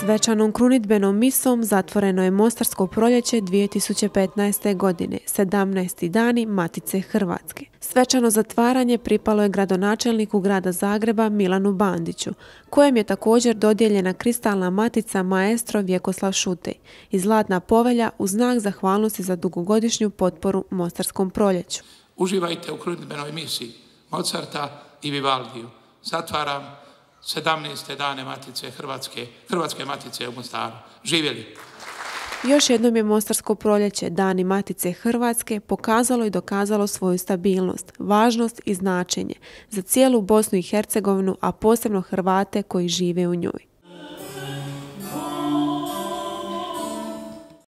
Svečanom krunitbenom misom zatvoreno je Mostarsko proljeće 2015. godine, 17. dani Matice Hrvatske. Svečano zatvaranje pripalo je gradonačelniku grada Zagreba Milanu Bandiću, kojem je također dodijeljena kristalna matica maestro Vjekoslav Šutej i zlatna povelja u znak zahvalnosti za dugogodišnju potporu Mostarskom proljeću. Uživajte u krunitbenoj misiji Mozarta i Vivaldiju. Zatvaram 17. dane Matice Hrvatske, Hrvatske Matice u Mostaru. Živjeli! Još jednom je Mostarsko proljeće Dani Matice Hrvatske pokazalo i dokazalo svoju stabilnost, važnost i značenje za cijelu Bosnu i Hercegovinu, a posebno Hrvate koji žive u njoj.